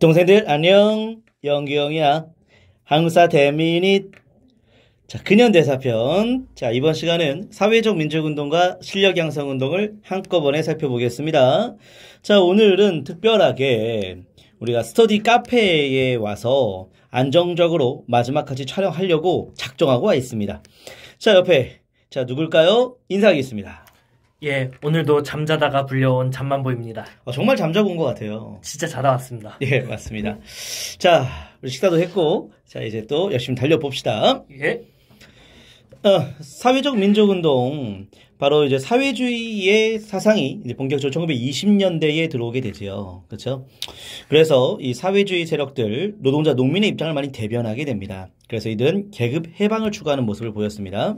동생들 안녕 영규형이야 한국사 대미닛 자 근현대사편 자 이번 시간은 사회적 민족운동과 실력양성운동을 한꺼번에 살펴보겠습니다 자 오늘은 특별하게 우리가 스터디 카페에 와서 안정적으로 마지막까지 촬영하려고 작정하고 와 있습니다 자 옆에 자 누굴까요 인사하겠습니다 예, 오늘도 잠자다가 불려온 잠만보입니다. 어, 정말 잠자고 온 것 같아요. 진짜 자다 왔습니다. 예, 맞습니다. 자, 우리 식사도 했고, 자, 이제 또 열심히 달려봅시다. 예. 어, 사회적 민족운동, 바로 이제 사회주의의 사상이 이제 본격적으로 1920년대에 들어오게 되지요. 그렇죠? 그래서 이 사회주의 세력들, 노동자, 농민의 입장을 많이 대변하게 됩니다. 그래서 이들은 계급 해방을 추구하는 모습을 보였습니다.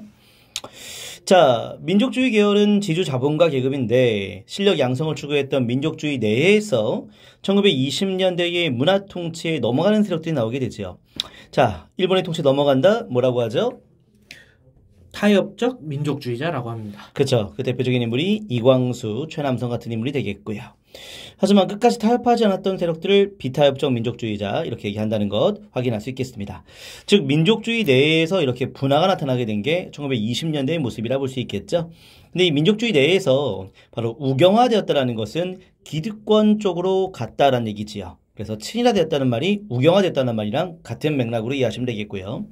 자, 민족주의 계열은 지주 자본가 계급인데 실력 양성을 추구했던 민족주의 내에서 1920년대의 문화 통치에 넘어가는 세력들이 나오게 되지요. 자, 일본의 통치에 넘어간다 뭐라고 하죠? 타협적 민족주의자라고 합니다. 그렇죠. 그 대표적인 인물이 이광수, 최남성 같은 인물이 되겠고요. 하지만 끝까지 타협하지 않았던 세력들을 비타협적 민족주의자 이렇게 얘기한다는 것 확인할 수 있겠습니다. 즉 민족주의 내에서 이렇게 분화가 나타나게 된 게 1920년대의 모습이라 볼 수 있겠죠. 근데 이 민족주의 내에서 바로 우경화되었다라는 것은 기득권 쪽으로 갔다라는 얘기지요. 그래서 친일화되었다는 말이 우경화됐다는 말이랑 같은 맥락으로 이해하시면 되겠고요.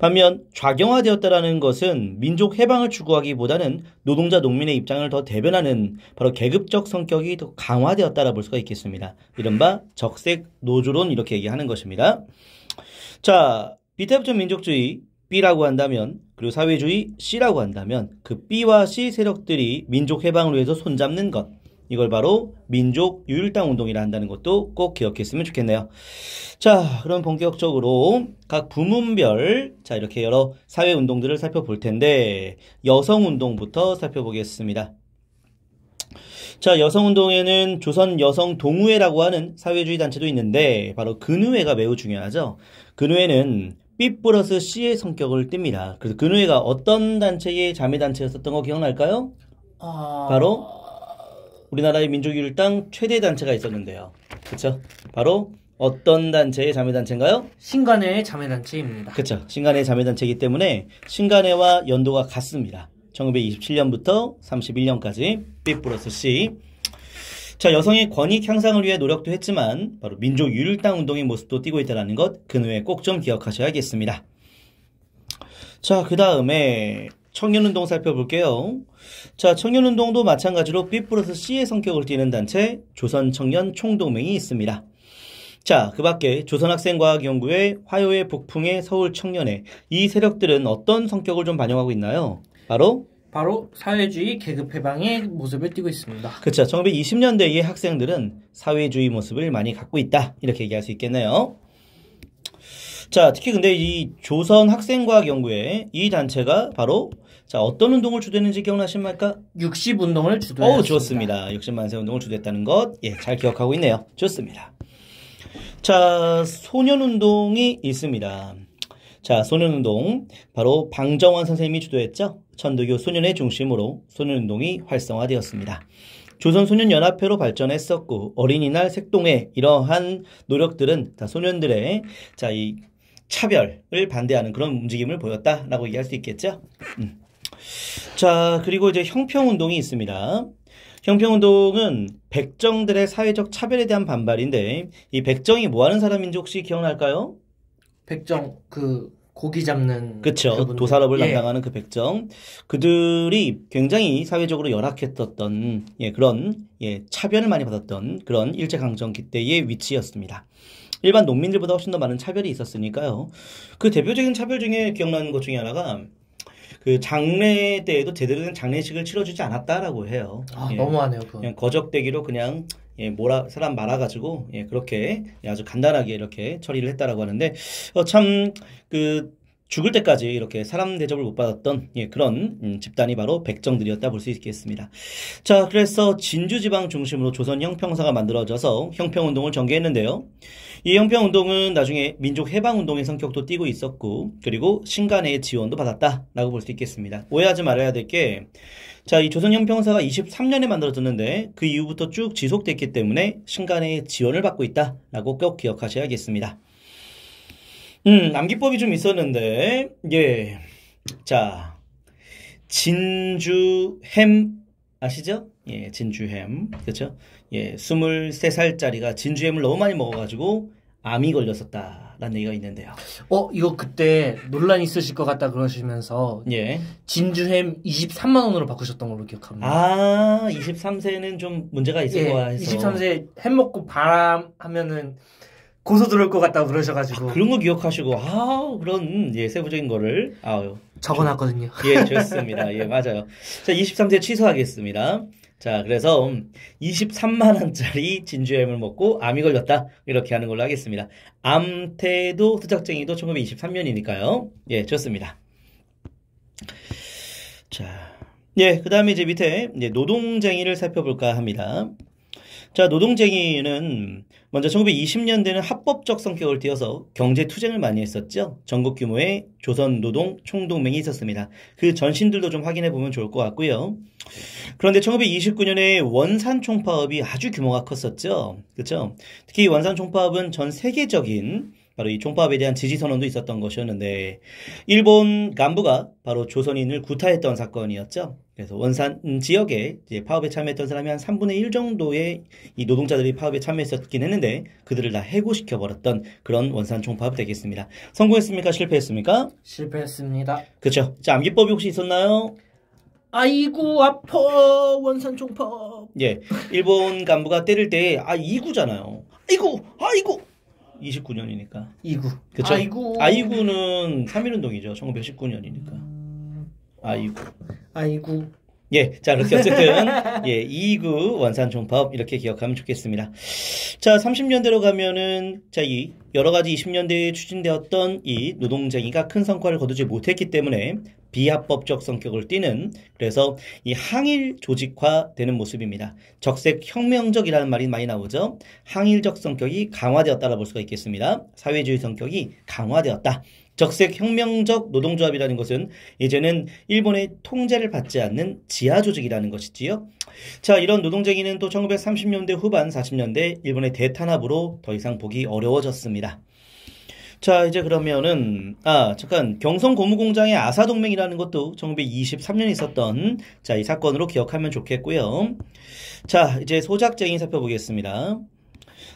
반면 좌경화되었다라는 것은 민족 해방을 추구하기보다는 노동자 농민의 입장을 더 대변하는 바로 계급적 성격이 더 강화되었다라 볼 수가 있겠습니다. 이른바 적색 노조론 이렇게 얘기하는 것입니다. 자, 비태협적 민족주의 B라고 한다면 그리고 사회주의 C라고 한다면 그 B와 C 세력들이 민족 해방을 위해서 손잡는 것 이걸 바로 민족 유일당 운동이라 한다는 것도 꼭 기억했으면 좋겠네요. 자, 그럼 본격적으로 각 부문별 자 이렇게 여러 사회 운동들을 살펴볼 텐데 여성 운동부터 살펴보겠습니다. 자, 여성운동에는 조선 여성 동우회라고 하는 사회주의 단체도 있는데 바로 근우회가 매우 중요하죠. 근우회는 B 플러스 C의 성격을 띱니다. 그래서 근우회가 어떤 단체의 자매 단체였었던 거 기억날까요? 아... 바로 우리나라의 민족일당 최대 단체가 있었는데요. 그쵸 바로 어떤 단체의 자매단체인가요? 신간의 회 자매단체입니다. 그쵸 신간의 회 자매단체이기 때문에 신간회와 연도가 같습니다. 1927년부터 31년까지 삐뿌러스 C. 자, 여성의 권익 향상을 위해 노력도 했지만 바로 민족 유일당 운동의 모습도 띄고 있다는 것그후에꼭 좀 기억하셔야겠습니다. 자, 그 다음에 청년운동 살펴볼게요. 자, 청년운동도 마찬가지로 B 플러스 C의 성격을 띠는 단체 조선청년총동맹이 있습니다. 자, 그 밖에 조선학생과학연구회, 화요의북풍의 서울청년회 이 세력들은 어떤 성격을 좀 반영하고 있나요? 바로 바로 사회주의 계급해방의 모습을 띠고 있습니다. 그렇죠. 1920년대의 학생들은 사회주의 모습을 많이 갖고 있다. 이렇게 얘기할 수 있겠네요. 자, 특히 근데 이 조선 학생과학 연구회 이 단체가 바로 자, 어떤 운동을 주도했는지 기억나십니까? 60 운동을 주도했습니다. 오, 좋습니다. 60만세 운동을 주도했다는 것. 예, 잘 기억하고 있네요. 좋습니다. 자, 소년 운동이 있습니다. 자, 소년 운동. 바로 방정환 선생님이 주도했죠? 천도교 소년의 중심으로 소년 운동이 활성화되었습니다. 조선소년연합회로 발전했었고 어린이날 색동에 이러한 노력들은 다 소년들의 자이 차별을 반대하는 그런 움직임을 보였다라고 얘기할 수 있겠죠. 음. 자, 그리고 이제 형평운동이 있습니다. 형평운동은 백정들의 사회적 차별에 대한 반발인데 이 백정이 뭐 하는 사람인지 혹시 기억날까요? 백정 그 고기 잡는 그쵸 도산업을 예. 담당하는 그 백정 그들이 굉장히 사회적으로 열악했었던 예 그런 예 차별을 많이 받았던 그런 일제 강점기 때의 위치였습니다. 일반 농민들보다 훨씬 더 많은 차별이 있었으니까요. 그 대표적인 차별 중에 기억나는 것 중에 하나가 그 장례 때에도 제대로 된 장례식을 치러주지 않았다라고 해요. 아 예. 너무하네요. 그건. 그냥 거적대기로 그냥 예, 뭐라 사람 말아가지고 예, 그렇게 아주 간단하게 이렇게 처리를 했다라고 하는데 어, 참그 죽을 때까지 이렇게 사람 대접을 못 받았던 예, 그런 음, 집단이 바로 백정들이었다 볼 수 있겠습니다. 자, 그래서 진주 지방 중심으로 조선 형평사가 만들어져서 형평운동을 전개했는데요. 이 형평 운동은 나중에 민족 해방 운동의 성격도 띠고 있었고 그리고 신간의 지원도 받았다라고 볼 수 있겠습니다. 오해하지 말아야 될 게 자, 이 조선 형평사가 23년에 만들어졌는데 그 이후부터 쭉 지속됐기 때문에 신간의 지원을 받고 있다라고 꼭 기억하셔야겠습니다. 음, 남기법이좀 있었는데 예. 자, 진주햄 아시죠? 예, 진주햄. 그렇죠? 예, 23살짜리가 진주엠을 너무 많이 먹어가지고 암이 걸렸었다라는 얘기가 있는데요. 어, 이거 그때 논란 있으실 것 같다 그러시면서 예. 진주햄 23만 원으로 바꾸셨던 걸로 기억합니다. 아, 23세는 좀 문제가 있을 예, 거야 해서 23세 햄 먹고 바람 하면은 고소 들어올 것 같다고 그러셔가지고 아, 그런 거 기억하시고 아 그런 예 세부적인 거를 아 적어놨거든요. 예 좋습니다. 예 맞아요. 자 23세 취소하겠습니다. 자, 그래서 23만 음, 원짜리 진주염을 먹고 암이 걸렸다. 이렇게 하는 걸로 하겠습니다. 암태도 투착쟁이도 1923년이니까요. 예, 좋습니다. 자, 예, 그다음에 이제 밑에 이제 노동쟁이를 살펴볼까 합니다. 자, 노동쟁이는 먼저 1920년대는 합법적 성격을 띄어서 경제 투쟁을 많이 했었죠. 전국 규모의 조선 노동 총동맹이 있었습니다. 그 전신들도 좀 확인해 보면 좋을 것 같고요. 그런데 1929년에 원산 총파업이 아주 규모가 컸었죠. 그렇죠? 특히 원산 총파업은 전 세계적인 바로 이총파업에 대한 지지 선언도 있었던 것이었는데 일본 간부가 바로 조선인을 구타했던 사건이었죠. 그래서 원산 지역에 파업에 참여했던 사람이 한 3분의 1 정도의 이 노동자들이 파업에 참여했었긴 했는데 그들을 다 해고시켜 버렸던 그런 원산 총파업 되겠습니다. 성공했습니까? 실패했습니까? 실패했습니다. 그렇죠. 자, 암기법이 혹시 있었나요? 아이고 아파 원산 총파업. 예, 일본 간부가 때릴 때 아 이구잖아요. 아이고 아이고 29년이니까. 2구. 그쵸? 아이구. 아이구는 3.1운동이죠. 1919년이니까. 아이구. 아이구. 예, 자, 그렇게 어쨌든, 예, 2구 원산종법, 이렇게 기억하면 좋겠습니다. 자, 30년대로 가면은, 자, 이, 여러 가지 20년대에 추진되었던 이 노동쟁의가 큰 성과를 거두지 못했기 때문에 비합법적 성격을 띠는, 그래서 이 항일 조직화 되는 모습입니다. 적색 혁명적이라는 말이 많이 나오죠. 항일적 성격이 강화되었다라고 볼 수가 있겠습니다. 사회주의 성격이 강화되었다. 적색 혁명적 노동조합이라는 것은 이제는 일본의 통제를 받지 않는 지하 조직이라는 것이지요. 자, 이런 노동쟁이는 또 1930년대 후반 40년대 일본의 대탄압으로 더 이상 보기 어려워졌습니다. 자, 이제 그러면은 아, 잠깐 경성 고무공장의 아사 동맹이라는 것도 1923년에 있었던 자, 이 사건으로 기억하면 좋겠고요. 자, 이제 소작쟁이 살펴보겠습니다.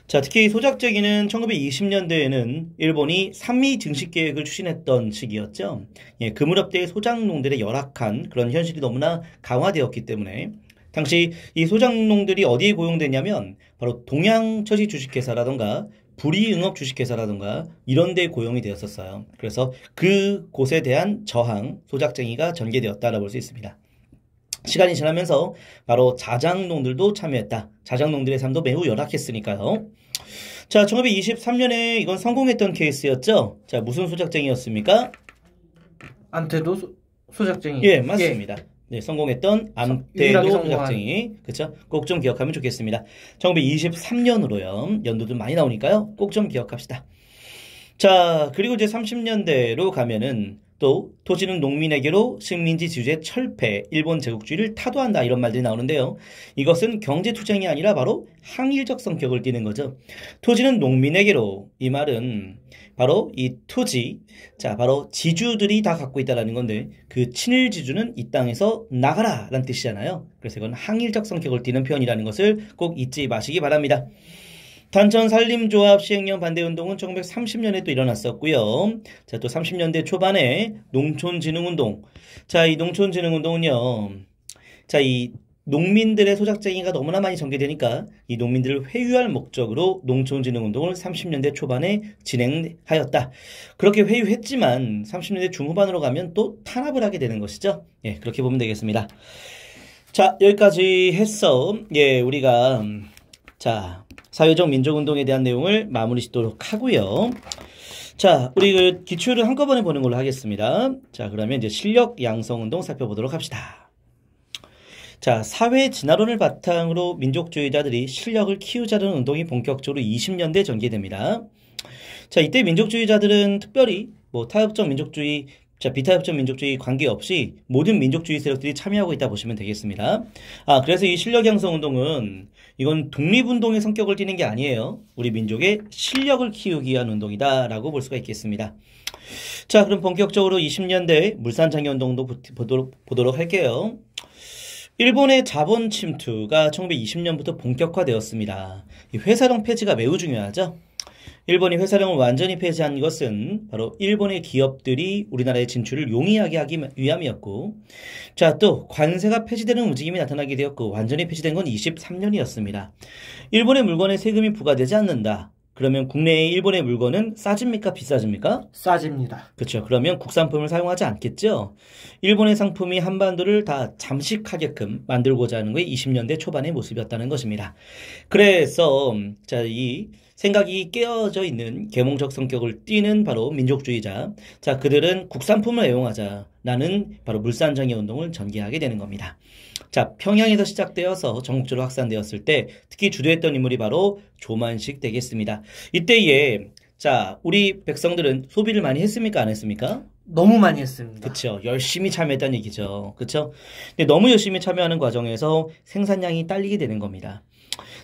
자, 특히 소작제기는 1920년대에는 일본이 삼미 증식 계획을 추진했던 시기였죠. 예, 그 무렵 때 소작농들의 열악한 그런 현실이 너무나 강화되었기 때문에 당시 이 소작농들이 어디에 고용되냐면 바로 동양처지 주식회사라던가 불이응업 주식회사라던가 이런 데 고용이 되었었어요. 그래서 그곳에 대한 저항, 소작쟁이가 전개되었다라고 볼 수 있습니다. 시간이 지나면서 바로 자장농들도 참여했다. 자장농들의 삶도 매우 열악했으니까요. 자, 1923년에 이건 성공했던 케이스였죠. 자, 무슨 소작쟁이였습니까? 안태도 소, 작쟁이 예, 맞습니다. 예. 네, 성공했던 안태도 소작쟁이. 그렇죠? 꼭 좀 기억하면 좋겠습니다. 1923년으로요. 연도도 많이 나오니까요. 꼭 좀 기억합시다. 자, 그리고 이제 30년대로 가면은 또 토지는 농민에게로 식민지 지주의 철폐, 일본 제국주의를 타도한다 이런 말들이 나오는데요. 이것은 경제 투쟁이 아니라 바로 항일적 성격을 띠는 거죠. 토지는 농민에게로 이 말은 바로 이 토지, 자 바로 지주들이 다 갖고 있다라는 건데 그 친일 지주는 이 땅에서 나가라라는 뜻이잖아요. 그래서 이건 항일적 성격을 띠는 표현이라는 것을 꼭 잊지 마시기 바랍니다. 단천 산림조합 시행령 반대운동은 1930년에 또 일어났었고요. 자, 또 30년대 초반에 농촌진흥운동. 자, 이 농촌진흥운동은요. 자, 이 농민들의 소작쟁이가 너무나 많이 전개되니까 이 농민들을 회유할 목적으로 농촌진흥운동을 30년대 초반에 진행하였다. 그렇게 회유했지만 30년대 중후반으로 가면 또 탄압을 하게 되는 것이죠. 예, 그렇게 보면 되겠습니다. 자, 여기까지 했어. 예, 우리가 자, 사회적 민족운동에 대한 내용을 마무리 짓도록 하고요. 자, 우리 그 기출을 한꺼번에 보는 걸로 하겠습니다. 자, 그러면 이제 실력 양성 운동 살펴보도록 합시다. 자, 사회 진화론을 바탕으로 민족주의자들이 실력을 키우자는 운동이 본격적으로 20년대 전개됩니다. 자, 이때 민족주의자들은 특별히 뭐 타협적 민족주의 자, 비타협정 민족주의 관계없이 모든 민족주의 세력들이 참여하고 있다 보시면 되겠습니다. 아, 그래서 이 실력 양성 운동은 이건 독립운동의 성격을 띠는 게 아니에요. 우리 민족의 실력을 키우기 위한 운동이다라고 볼 수가 있겠습니다. 자, 그럼 본격적으로 20년대 물산 장애 운동도 보도록, 보도록 할게요. 일본의 자본 침투가 1920년부터 본격화되었습니다. 회사령 폐지가 매우 중요하죠. 일본이 회사령을 완전히 폐지한 것은 바로 일본의 기업들이 우리나라의 진출을 용이하게 하기 위함이었고 자 또 관세가 폐지되는 움직임이 나타나게 되었고 완전히 폐지된 건 23년이었습니다. 일본의 물건에 세금이 부과되지 않는다. 그러면 국내의 일본의 물건은 싸집니까? 비싸집니까? 싸집니다. 그렇죠. 그러면 국산품을 사용하지 않겠죠. 일본의 상품이 한반도를 다 잠식하게끔 만들고자 하는 게 20년대 초반의 모습이었다는 것입니다. 그래서 자, 이 생각이 깨어져 있는 계몽적 성격을 띠는 바로 민족주의자. 자, 그들은 국산품을 애용하자라는 바로 물산정의 운동을 전개하게 되는 겁니다. 자, 평양에서 시작되어서 전국적으로 확산되었을 때 특히 주도했던 인물이 바로 조만식 되겠습니다. 이때에 자, 우리 백성들은 소비를 많이 했습니까? 안 했습니까? 너무 많이 했습니다. 그렇죠. 열심히 참여했다는 얘기죠. 그렇죠? 근데 너무 열심히 참여하는 과정에서 생산량이 딸리게 되는 겁니다.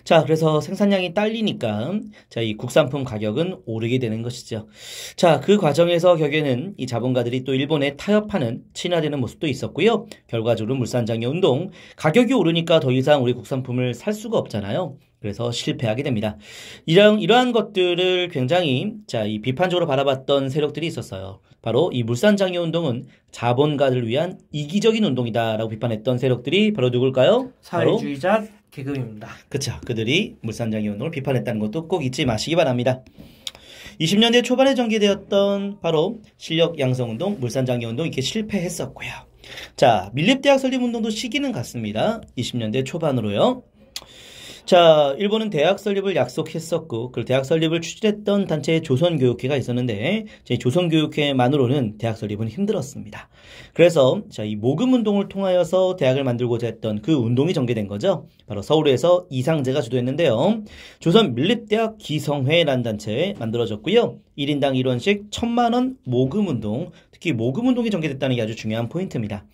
자, 그래서 생산량이 딸리니까 자, 이 국산품 가격은 오르게 되는 것이죠. 자, 그 과정에서 결국에는 이 자본가들이 또 일본에 타협하는 친화되는 모습도 있었고요. 결과적으로 물산장애 운동 가격이 오르니까 더 이상 우리 국산품을 살 수가 없잖아요. 그래서 실패하게 됩니다. 이런 이러한 것들을 굉장히 자, 이 비판적으로 바라봤던 세력들이 있었어요. 바로 이 물산장애 운동은 자본가들을 위한 이기적인 운동이다라고 비판했던 세력들이 바로 누굴까요? 사회주의자, 바로 계급입니다. 그쵸 그들이 물산장애 운동을 비판했다는 것도 꼭 잊지 마시기 바랍니다. 20년대 초반에 전개되었던 바로 실력 양성 운동, 물산장애 운동 이렇게 실패했었고요. 자, 밀립대학 설립 운동도 시기는 같습니다. 20년대 초반으로요. 자, 일본은 대학 설립을 약속했었고, 그 대학 설립을 추진했던 단체의 조선교육회가 있었는데, 제 조선교육회만으로는 대학 설립은 힘들었습니다. 그래서, 자, 이 모금 운동을 통하여서 대학을 만들고자 했던 그 운동이 전개된 거죠. 바로 서울에서 이상재가 주도했는데요. 조선 밀립대학 기성회라는 단체 만들어졌고요. 1인당 1원씩 1천만원 모금운동, 특히 모금운동이 전개됐다는 게 아주 중요한 포인트입니다.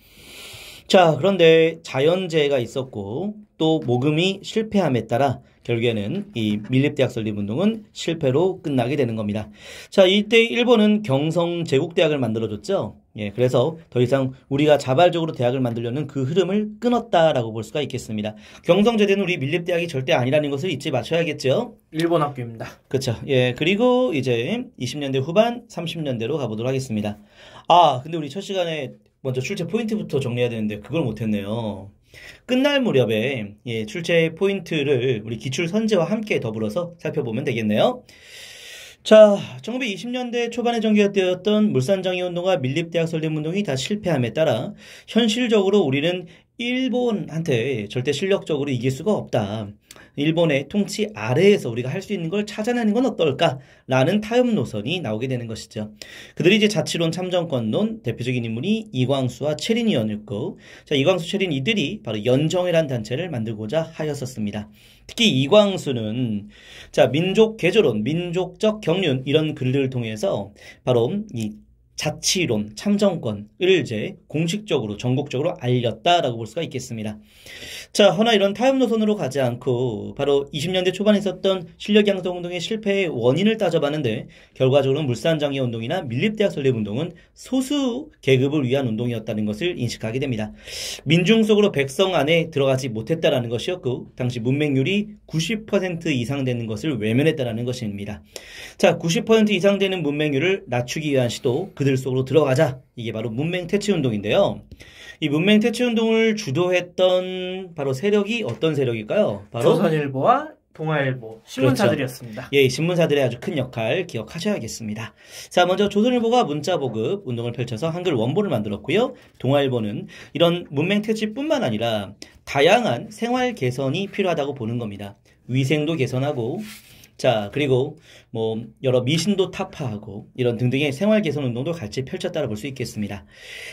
자, 그런데 자연재해가 있었고, 또 모금이 실패함에 따라 결국에는 이 밀립대학 설립운동은 실패로 끝나게 되는 겁니다. 자, 이때 일본은 경성제국대학을 만들어줬죠. 예, 그래서 더 이상 우리가 자발적으로 대학을 만들려는 그 흐름을 끊었다라고 볼 수가 있겠습니다. 경성제대는 우리 밀립대학이 절대 아니라는 것을 잊지 마셔야겠죠. 일본 학교입니다. 그렇죠. 예, 그리고 이제 20년대 후반, 30년대로 가보도록 하겠습니다. 아, 근데 우리 첫 시간에 먼저 출제 포인트부터 정리해야 되는데 그걸 못했네요. 끝날 무렵에 예, 출제 포인트를 우리 기출 선제와 함께 더불어서 살펴보면 되겠네요. 자, 1920년대 초반에 전개되었던 물산장애 운동과 밀립대학 설립 운동이 다 실패함에 따라 현실적으로 우리는 일본한테 절대 실력적으로 이길 수가 없다. 일본의 통치 아래에서 우리가 할 수 있는 걸 찾아내는 건 어떨까라는 타협 노선이 나오게 되는 것이죠. 그들이 이제 자치론 참정권론 대표적인 인물이 이광수와 최린이었고, 자 이광수 최린 이들이 바로 연정회란 단체를 만들고자 하였었습니다. 특히 이광수는 자 민족 개조론, 민족적 경륜 이런 글들을 통해서 바로 이 자치론, 참정권을 이제 공식적으로 전국적으로 알렸다라고 볼 수가 있겠습니다. 자, 허나 이런 타협 노선으로 가지 않고 바로 20년대 초반에 있었던 실력 양성 운동의 실패의 원인을 따져봤는데 결과적으로 물산 장애 운동이나 밀립대학 설립 운동은 소수 계급을 위한 운동이었다는 것을 인식하게 됩니다. 민중 속으로 백성 안에 들어가지 못했다라는 것이었고 당시 문맹률이 90% 이상 되는 것을 외면했다라는 것입니다. 자, 90% 이상 되는 문맹률을 낮추기 위한 시도 그 그들 속으로 들어가자. 이게 바로 문맹 퇴치 운동인데요. 이 문맹 퇴치 운동을 주도했던 바로 세력이 어떤 세력일까요? 바로 조선일보와 동아일보 신문사들이었습니다. 그렇죠. 예, 신문사들의 아주 큰 역할 기억하셔야겠습니다. 자, 먼저 조선일보가 문자 보급 운동을 펼쳐서 한글 원본을 만들었고요. 동아일보는 이런 문맹 퇴치뿐만 아니라 다양한 생활 개선이 필요하다고 보는 겁니다. 위생도 개선하고 자, 그리고 뭐 여러 미신도 타파하고 이런 등등의 생활 개선 운동도 같이 펼쳤다라 볼 수 있겠습니다.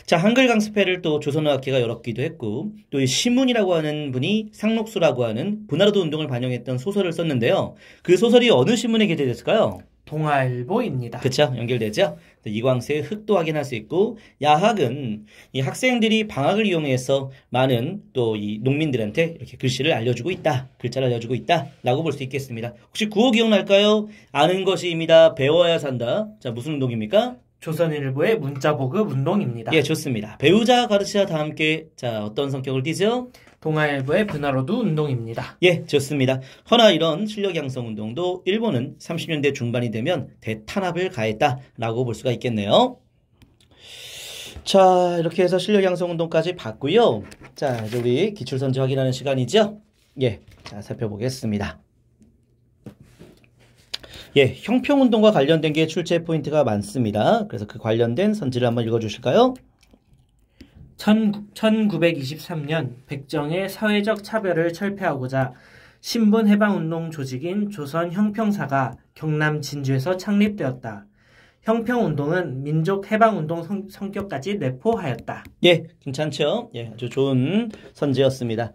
자, 한글 강습회를 또 조선어학회가 열었기도 했고 또 이신문이라고 하는 분이 상록수라고 하는 분화로도 운동을 반영했던 소설을 썼는데요. 그 소설이 어느 신문에 게재됐을까요? 동아일보입니다. 그렇죠. 연결되죠. 이광수의 흑도 확인할 수 있고 야학은 이 학생들이 방학을 이용해서 많은 또 이 농민들한테 이렇게 글씨를 알려주고 있다. 글자를 알려주고 있다라고 볼 수 있겠습니다. 혹시 구호 기억날까요? 아는 것이입니다. 배워야 산다. 자, 무슨 운동입니까? 조선일보의 문자 보급 운동입니다. 예, 좋습니다. 배우자 가르치아 다 함께 자 어떤 성격을 띠죠? 동아일보의 분화로도 운동입니다. 예, 좋습니다. 허나 이런 실력 양성 운동도 일본은 30년대 중반이 되면 대탄압을 가했다라고 볼 수가 있겠네요. 자, 이렇게 해서 실력 양성 운동까지 봤고요. 자, 이제 우리 기출선지 확인하는 시간이죠? 예, 자, 살펴보겠습니다. 예, 형평운동과 관련된 게 출제 포인트가 많습니다. 그래서 그 관련된 선지를 한번 읽어주실까요? 1923년 백정의 사회적 차별을 철폐하고자 신분해방운동 조직인 조선 형평사가 경남 진주에서 창립되었다. 형평운동은 민족해방운동 성, 격까지 내포하였다. 예, 괜찮죠? 예, 아주 좋은 선지였습니다.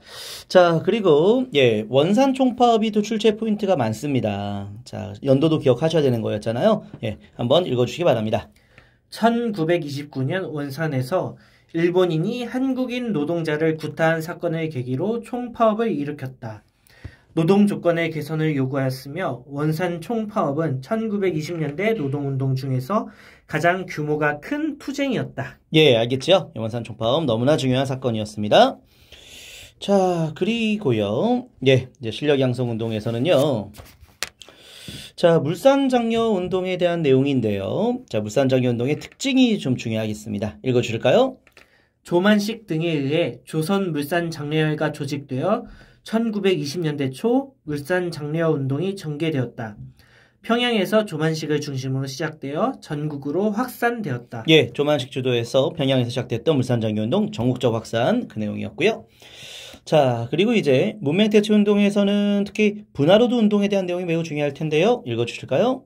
자, 그리고 예, 원산 총파업이 또 출제 포인트가 많습니다. 자, 연도도 기억하셔야 되는 거였잖아요. 예, 한번 읽어주시기 바랍니다. 1929년 원산에서 일본인이 한국인 노동자를 구타한 사건을 계기로 총파업을 일으켰다. 노동 조건의 개선을 요구하였으며 원산 총파업은 1920년대 노동운동 중에서 가장 규모가 큰 투쟁이었다. 예, 알겠죠 원산 총파업 너무나 중요한 사건이었습니다. 자, 그리고요. 예, 이제 실력 양성 운동에서는요. 자, 물산 장려 운동에 대한 내용인데요. 자, 물산 장려 운동의 특징이 좀 중요하겠습니다. 읽어 줄까요? 조만식 등에 의해 조선 물산 장려회가 조직되어 1920년대 초 울산 장례화 운동이 전개되었다. 평양에서 조만식을 중심으로 시작되어 전국으로 확산되었다. 예, 조만식 주도에서 평양에서 시작됐던 울산 장례 운동 전국적 확산 그 내용이었고요. 자, 그리고 이제 문맹퇴치 운동에서는 특히 분화로드 운동에 대한 내용이 매우 중요할 텐데요. 읽어 주실까요?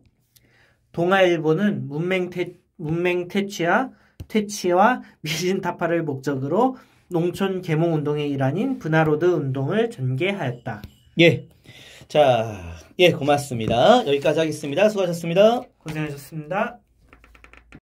동아일보는 문맹태 문맹 퇴치와 퇴치와 미진타파를 목적으로 농촌 계몽 운동의 일환인 분화로드 운동을 전개하였다. 예. 자, 예, 고맙습니다. 여기까지 하겠습니다. 수고하셨습니다. 고생하셨습니다.